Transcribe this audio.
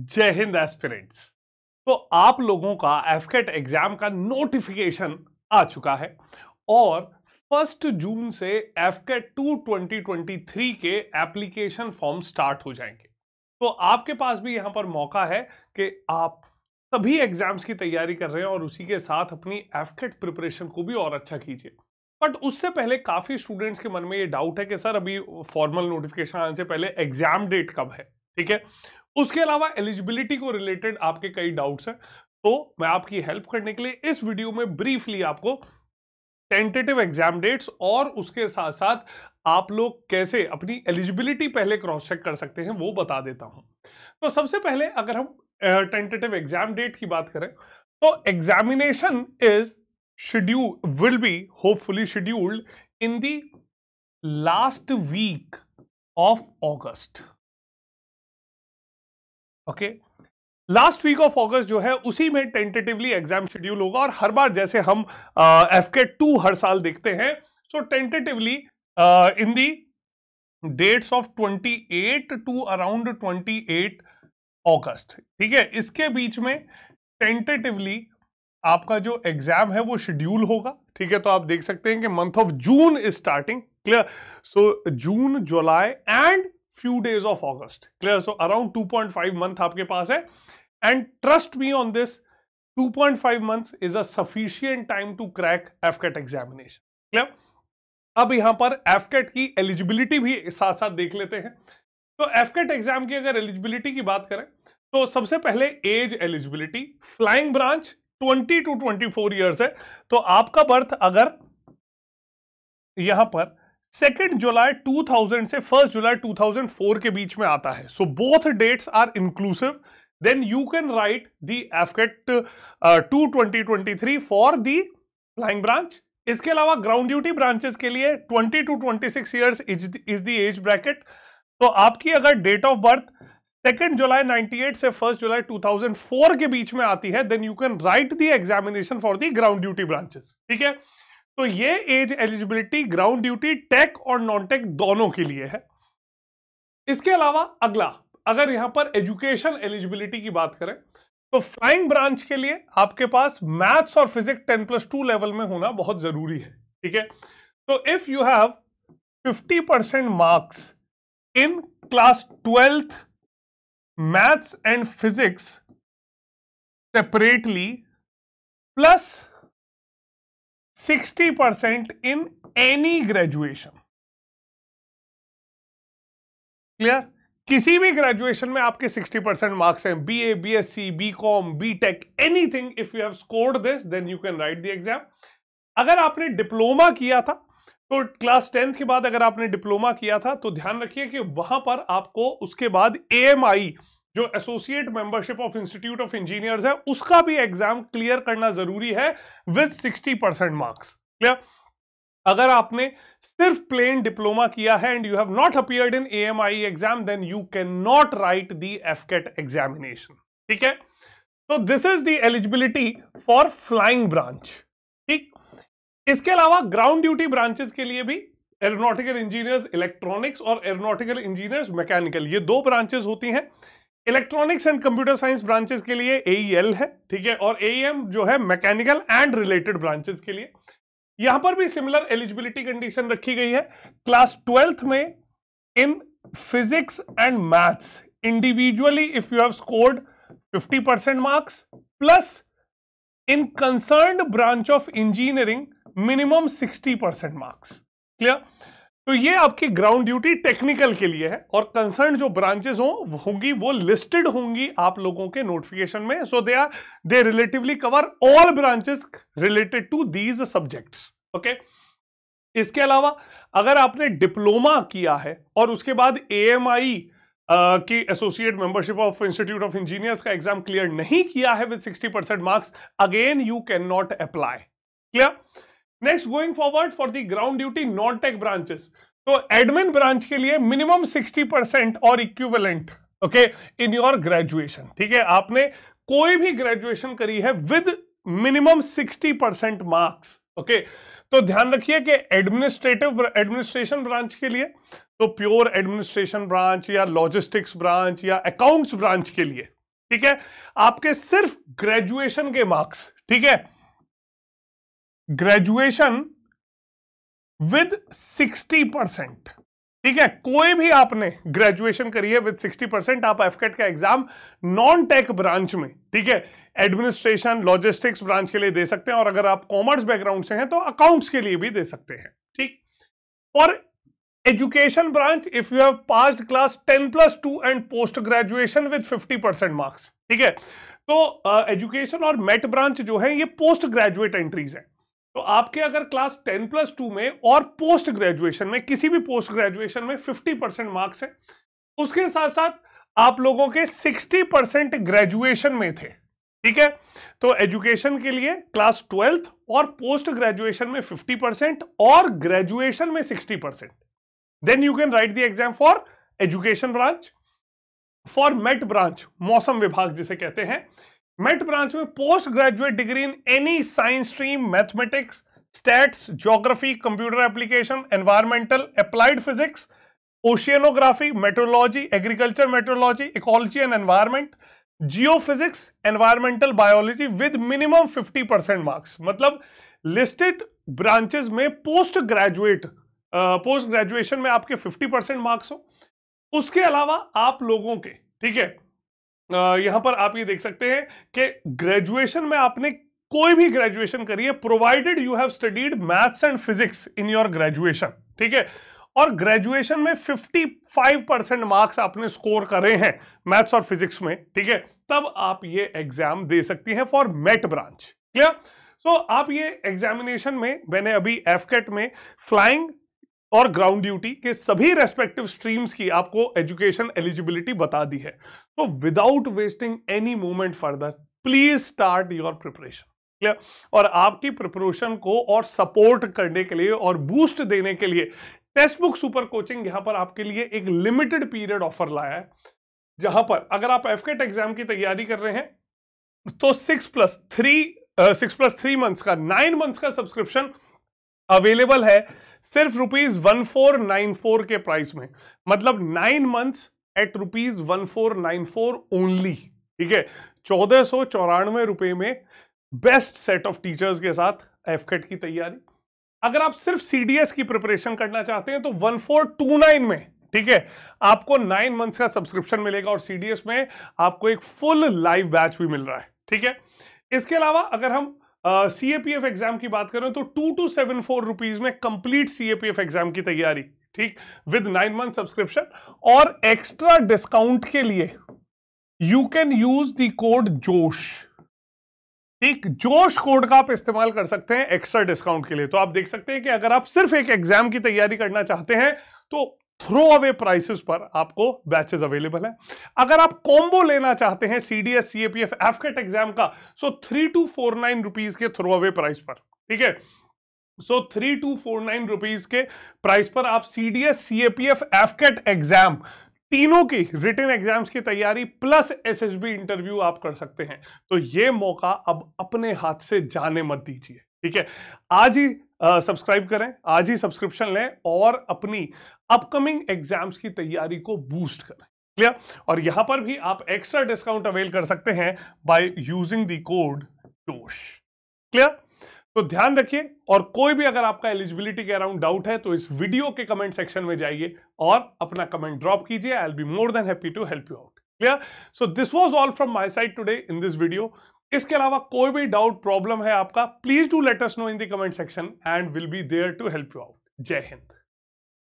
जय हिंद एस्पिरेंट्स तो आप लोगों का एफकेट e एग्जाम का नोटिफिकेशन आ चुका है और फर्स्ट जून से AFCAT two twenty twenty three के एप्लीकेशन फॉर्म स्टार्ट हो जाएंगे तो आपके पास भी यहां पर मौका है कि आप सभी एग्जाम्स की तैयारी कर रहे हैं और उसी के साथ अपनी एफकेट प्रिपरेशन e को भी और अच्छा कीजिए बट उससे पहले काफ़ी स्टूडेंट्स के मन में ये डाउट है कि सर अभी फॉर्मल नोटिफिकेशन आने से पहले एग्जाम डेट कब है ठीक है उसके अलावा एलिजिबिलिटी को रिलेटेड आपके कई डाउट्स हैं तो मैं आपकी हेल्प करने के लिए इस वीडियो में ब्रीफली आपको टेंटेटिव एग्जाम डेट्स और उसके साथ साथ आप लोग कैसे अपनी एलिजिबिलिटी पहले क्रॉस चेक कर सकते हैं वो बता देता हूं तो सबसे पहले अगर हम टेंटेटिव एग्जाम डेट की बात करें तो examination is schedule will be hopefully scheduled in the last week of August okay last week of August जो है उसी में टेंटेटिवली एग्जाम शेड्यूल होगा और हर बार जैसे हम एफ के टू हर साल देखते हैं so tentatively in the dates of 28 to around 28 August ठीक है इसके बीच में टेंटेटिवली आपका जो एग्जाम है वो शेड्यूल होगा ठीक है तो आप देख सकते हैं कि month of June is starting clear so June July and few days of August clear so around 2.5 month आपके पास है and trust me on this 2.5 month is a sufficient time to crack AFCAT examination clear अब यहां पर एफकेट की eligibility भी साथ साथ देख लेते हैं तो एफकेट एग्जाम की अगर एलिजिबिलिटी की बात करें तो सबसे पहले age eligibility flying branch 20 to 24 years है तो आपका बर्थ अगर यहां पर सेकेंड जुलाई 2000 से फर्स्ट जुलाई 2004 के बीच में आता है so both dates are inclusive then you can write the AFCAT two twenty three for the flying branch इसके अलावा ग्राउंड ड्यूटी ब्रांचेस के लिए 20 to 26 years is the age bracket तो आपकी अगर date of birth second July 98 से first जुलाई 2004 के बीच में आती है then you can write the examination for the ground duty branches ठीक है तो ये age eligibility ground duty tech और नॉन टेक दोनों के लिए है इसके अलावा अगला अगर यहां पर एजुकेशन एलिजिबिलिटी की बात करें तो फ्लाइंग ब्रांच के लिए आपके पास मैथ्स और physics ten plus two level में होना बहुत जरूरी है ठीक है तो if you have fifty percent marks in class twelfth maths and physics separately plus sixty percent in any graduation clear किसी भी ग्रेजुएशन में आपके 60 परसेंट मार्क्स हैं B A B S C B com B tech anything if you have scored this then you can write the exam अगर आपने diploma किया था तो क्लास टेंथ के बाद अगर आपने डिप्लोमा किया था तो ध्यान रखिए कि वहां पर आपको उसके बाद ए एम आई जो associate membership of institute of engineers है उसका भी एग्जाम क्लियर करना जरूरी है विद 60 परसेंट मार्क्स क्लियर अगर आपने सिर्फ प्लेन डिप्लोमा किया है and you have not appeared in AMI exam then you can not write the AFCAT examination ठीक है तो this is the eligibility for flying branch ठीक इसके अलावा ग्राउंड ड्यूटी ब्रांचेस के लिए भी एरोनॉटिकल इंजीनियर्स इलेक्ट्रॉनिक्स और एरोनॉटिकल इंजीनियर्स मैकेनिकल ये दो ब्रांचेस होती हैं electronics and computer science branches के लिए एल e है ठीक है और एम e जो है मैकेनिकल एंड रिलेटेड ब्रांचेस के लिए यहां पर भी सिमिलर एलिजिबिलिटी कंडीशन रखी गई है क्लास ट्वेल्थ में in physics and maths individually if you have scored 50 percent marks plus in concern branch of engineering minimum 60 percent marks clear तो ये आपकी ग्राउंड ड्यूटी टेक्निकल के लिए है और कंसर्न जो ब्रांचेस हों होंगी वो लिस्टेड होंगी आप लोगों के नोटिफिकेशन में so they are they relatively cover all branches related to these subjects okay इसके अलावा अगर आपने डिप्लोमा किया है और उसके बाद ए एम आई की associate membership of institute of engineers का एग्जाम क्लियर नहीं किया है with sixty percent marks again you can not apply clear next going forward for the ground duty non tech branches तो एडमिन ब्रांच के लिए minimum 60 percent और equivalent okay in your graduation ठीक है आपने कोई भी ग्रेजुएशन करी है with minimum 60 percent marks okay तो ध्यान रखिए कि एडमिनिस्ट्रेटिव एडमिनिस्ट्रेशन ब्रांच के लिए तो प्योर एडमिनिस्ट्रेशन ब्रांच या लॉजिस्टिक्स ब्रांच या अकाउंट्स ब्रांच के लिए ठीक है आपके सिर्फ ग्रेजुएशन के मार्क्स ठीक है ग्रेजुएशन विद 60 परसेंट ठीक है कोई भी आपने ग्रेजुएशन करी है विद 60 परसेंट आप एफकेट का एग्जाम नॉन टेक ब्रांच में ठीक है एडमिनिस्ट्रेशन लॉजिस्टिक्स ब्रांच के लिए दे सकते हैं और अगर आप कॉमर्स बैकग्राउंड से हैं तो अकाउंट्स के लिए भी दे सकते हैं ठीक और education branch if you have pass class ten plus two and post graduation with fifty percent marks ठीक है तो एजुकेशन uh, और मेट ब्रांच जो है ये पोस्ट ग्रेजुएट एंट्रीज है तो आपके अगर क्लास टेन प्लस टू में और पोस्ट ग्रेजुएशन में किसी भी पोस्ट ग्रेजुएशन में फिफ्टी परसेंट मार्क्स है उसके साथ साथ आप लोगों के सिक्सटी परसेंट ग्रेजुएशन में थे ठीक है तो एजुकेशन के लिए क्लास ट्वेल्थ और पोस्ट ग्रेजुएशन में फिफ्टी परसेंट और ग्रेजुएशन में sixty percent then you can write the exam for education branch for met branch मौसम विभाग जिसे कहते हैं मेट ब्रांच में post graduate degree in any science stream mathematics stats geography computer application environmental applied physics oceanography metrology agriculture metrology ecology and environment geophysics environmental biology with minimum 50 percent marks मतलब listed branches में post graduate post graduation में आपके 50 percent marks हो उसके अलावा आप लोगों के ठीक है यहां पर आप ये देख सकते हैं कि ग्रेजुएशन में आपने कोई भी ग्रेजुएशन करी है provided you have studied maths and physics in your graduation ठीक है और ग्रेजुएशन में 55 परसेंट मार्क्स आपने स्कोर करे हैं मैथ्स और फिजिक्स में ठीक है तब आप ये एग्जाम दे सकती हैं for met branch clear so आप ये एग्जामिनेशन में मैंने अभी एफकेट में फ्लाइंग और ग्राउंड ड्यूटी के सभी रेस्पेक्टिव स्ट्रीम्स की आपको एजुकेशन एलिजिबिलिटी बता दी है तो without wasting any moment further please start your preparation clear और आपकी प्रिपरेशन को और सपोर्ट करने के लिए और बूस्ट देने के लिए टेक्स्ट बुक सुपर कोचिंग यहां पर आपके लिए एक लिमिटेड पीरियड ऑफर लाया है जहां पर अगर आप एफकेट एग्जाम की तैयारी कर रहे हैं तो six plus three six plus three months का नाइन मंथ्स का सब्सक्रिप्शन अवेलेबल है सिर्फ rupees one four nine four के प्राइस में मतलब nine months at rupees one four nine four only ठीक है चौदह सौ चौरानवे रुपए में बेस्ट सेट ऑफ टीचर्स के साथ एफकेट की तैयारी अगर आप सिर्फ सीडीएस की प्रिपरेशन करना चाहते हैं तो वन फोर टू नाइन में ठीक है आपको नाइन मंथ्स का सब्सक्रिप्शन मिलेगा और सीडीएस में आपको एक फुल लाइव बैच भी मिल रहा है ठीक है इसके अलावा अगर हम C A P F exam की बात करें तो two two seven four rupees में complete C A P F exam की तैयारी ठीक विद नाइन मंथ सब्सक्रिप्शन और एक्स्ट्रा डिस्काउंट के लिए you can use the code Josh एक जोश कोड का आप इस्तेमाल कर सकते हैं एक्स्ट्रा डिस्काउंट के लिए तो आप देख सकते हैं कि अगर आप सिर्फ एक एग्जाम की तैयारी करना चाहते हैं तो थ्रो अवे प्राइसेस पर आपको बैचेस अवेलेबल हैं अगर आप कॉम्बो लेना चाहते हैं सीडीएस सीएपीएफ एफकेट एग्जाम का so three two four nine rupees के थ्रो अवे प्राइस पर ठीक है so three two four nine rupees के प्राइस पर आप सीडीएस सीएपीएफ एफकेट एग्जाम तीनों की रिटर्न एग्जाम्स की तैयारी प्लस एसएसबी इंटरव्यू आप कर सकते हैं तो ये मौका अब अपने हाथ से जाने मत दीजिए ठीक है आज ही सब्सक्राइब करें आज ही सब्सक्रिप्शन लें और अपनी अपकमिंग एग्जाम्स की तैयारी को बूस्ट करें क्लियर और यहां पर भी आप एक्स्ट्रा डिस्काउंट अवेल कर सकते हैं by using the code Josh clear तो ध्यान रखिए और कोई भी अगर आपका एलिजिबिलिटी के अराउंड डाउट है तो इस वीडियो के कमेंट सेक्शन में जाइए और अपना कमेंट ड्रॉप कीजिए I'll be more than happy to help you out clear so this was all from my side today in this video इसके अलावा कोई भी डाउट प्रॉब्लम है आपका please do let us know in the comment section and will be there to help you out Jai Hind